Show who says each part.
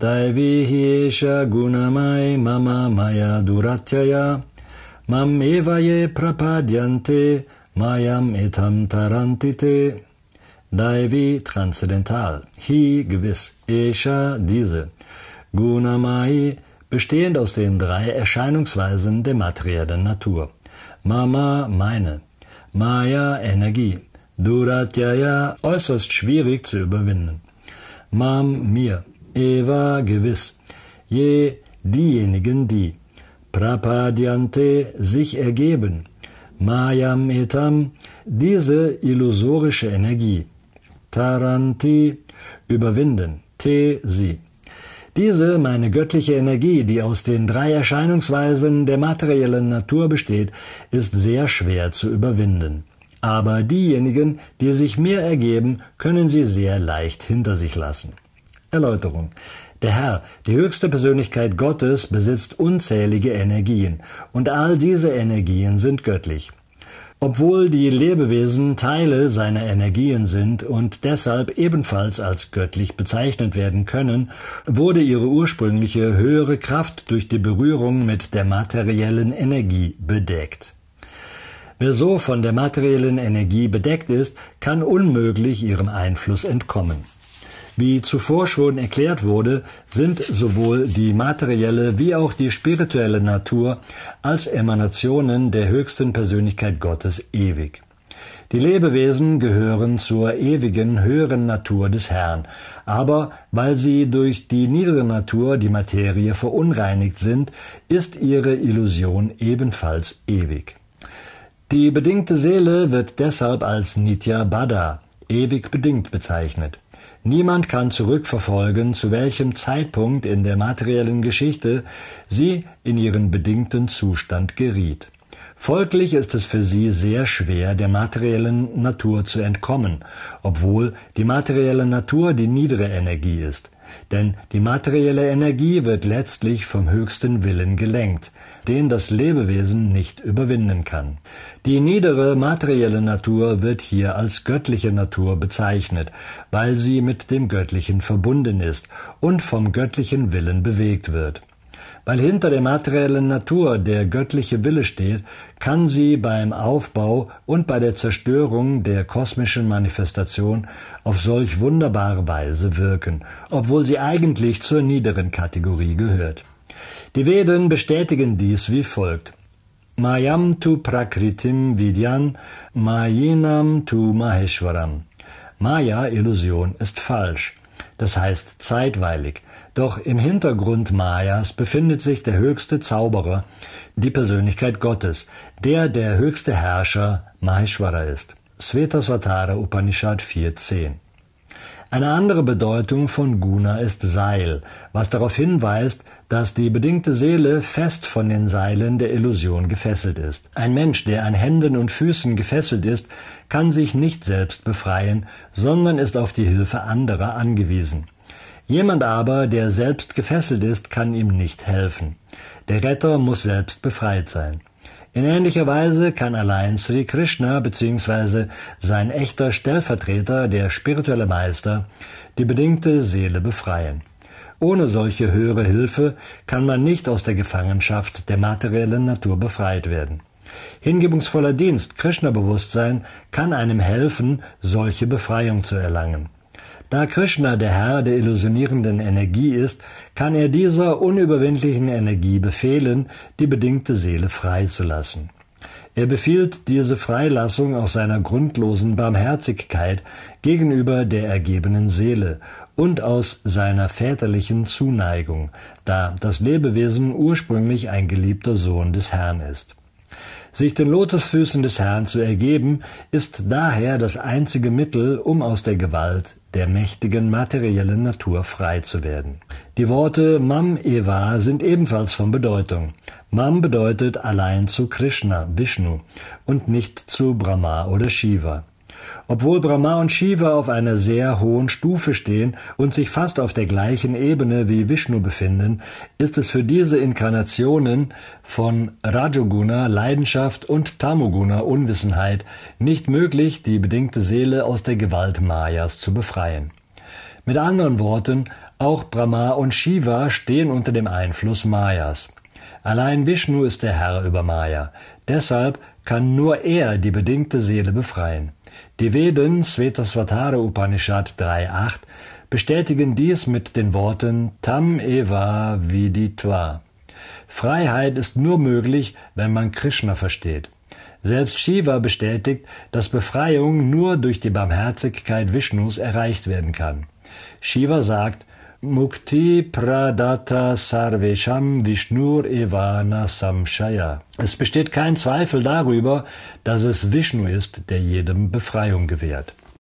Speaker 1: Daivihyesha gunamai mama maya duratyaya mam evaye prapadyante mayam etam tarantite. Daivi transzendental, hi gewiss, esha diese, gunamai bestehend aus den drei Erscheinungsweisen der materiellen Natur. Mama meine, Maya Energie, Duratyaya äußerst schwierig zu überwinden. Mam mir, eva gewiss, je diejenigen, die prapadyante sich ergeben, mayam etam, diese illusorische Energie, taranti, überwinden, te sie. Diese, meine göttliche Energie, die aus den drei Erscheinungsweisen der materiellen Natur besteht, ist sehr schwer zu überwinden. Aber diejenigen, die sich mir ergeben, können sie sehr leicht hinter sich lassen. Erläuterung. Der Herr, die höchste Persönlichkeit Gottes, besitzt unzählige Energien, und all diese Energien sind göttlich. Obwohl die Lebewesen Teile seiner Energien sind und deshalb ebenfalls als göttlich bezeichnet werden können, wurde ihre ursprüngliche höhere Kraft durch die Berührung mit der materiellen Energie bedeckt. Wer so von der materiellen Energie bedeckt ist, kann unmöglich ihrem Einfluss entkommen. Wie zuvor schon erklärt wurde, sind sowohl die materielle wie auch die spirituelle Natur als Emanationen der höchsten Persönlichkeit Gottes ewig. Die Lebewesen gehören zur ewigen höheren Natur des Herrn, aber weil sie durch die niedere Natur, die Materie, verunreinigt sind, ist ihre Illusion ebenfalls ewig. Die bedingte Seele wird deshalb als Nitya Bada, ewig bedingt bezeichnet. Niemand kann zurückverfolgen, zu welchem Zeitpunkt in der materiellen Geschichte sie in ihren bedingten Zustand geriet Folglich ist es für sie sehr schwer, der materiellen Natur zu entkommen, obwohl die materielle Natur die niedere Energie ist. Denn die materielle Energie wird letztlich vom höchsten Willen gelenkt, den das Lebewesen nicht überwinden kann. Die niedere materielle Natur wird hier als göttliche Natur bezeichnet, weil sie mit dem Göttlichen verbunden ist und vom göttlichen Willen bewegt wird. Weil hinter der materiellen Natur der göttliche Wille steht, kann sie beim Aufbau und bei der Zerstörung der kosmischen Manifestation auf solch wunderbare Weise wirken, obwohl sie eigentlich zur niederen Kategorie gehört. Die Veden bestätigen dies wie folgt. Mayam tu Prakritim Vidyan, Mayinam tu Maheshwaram. Maya, Illusion, ist falsch das heißt zeitweilig. Doch im Hintergrund Mayas befindet sich der höchste Zauberer, die Persönlichkeit Gottes, der der höchste Herrscher Maheshwara ist. Svetasvatara Upanishad 4.10 eine andere Bedeutung von Guna ist Seil, was darauf hinweist, dass die bedingte Seele fest von den Seilen der Illusion gefesselt ist. Ein Mensch, der an Händen und Füßen gefesselt ist, kann sich nicht selbst befreien, sondern ist auf die Hilfe anderer angewiesen. Jemand aber, der selbst gefesselt ist, kann ihm nicht helfen. Der Retter muss selbst befreit sein. In ähnlicher Weise kann allein Sri Krishna bzw. sein echter Stellvertreter, der spirituelle Meister, die bedingte Seele befreien. Ohne solche höhere Hilfe kann man nicht aus der Gefangenschaft der materiellen Natur befreit werden. Hingebungsvoller Dienst, Krishna-Bewusstsein kann einem helfen, solche Befreiung zu erlangen. Da Krishna der Herr der illusionierenden Energie ist, kann er dieser unüberwindlichen Energie befehlen, die bedingte Seele freizulassen. Er befiehlt diese Freilassung aus seiner grundlosen Barmherzigkeit gegenüber der ergebenen Seele und aus seiner väterlichen Zuneigung, da das Lebewesen ursprünglich ein geliebter Sohn des Herrn ist. Sich den Lotusfüßen des Herrn zu ergeben, ist daher das einzige Mittel, um aus der Gewalt der mächtigen materiellen Natur frei zu werden. Die Worte Mam Eva sind ebenfalls von Bedeutung. Mam bedeutet allein zu Krishna, Vishnu und nicht zu Brahma oder Shiva. Obwohl Brahma und Shiva auf einer sehr hohen Stufe stehen und sich fast auf der gleichen Ebene wie Vishnu befinden, ist es für diese Inkarnationen von Rajoguna, Leidenschaft und Tamoguna, Unwissenheit, nicht möglich, die bedingte Seele aus der Gewalt Mayas zu befreien. Mit anderen Worten, auch Brahma und Shiva stehen unter dem Einfluss Mayas. Allein Vishnu ist der Herr über Maya. Deshalb kann nur er die bedingte Seele befreien. Die Veden Svetasvatara Upanishad 3.8 bestätigen dies mit den Worten Tam eva viditva. Freiheit ist nur möglich, wenn man Krishna versteht. Selbst Shiva bestätigt, dass Befreiung nur durch die Barmherzigkeit Vishnus erreicht werden kann. Shiva sagt, Mukti Pradatta Sarvesham Vishnur Evana Samshaya. Es besteht kein Zweifel darüber, dass es Vishnu ist, der jedem Befreiung gewährt.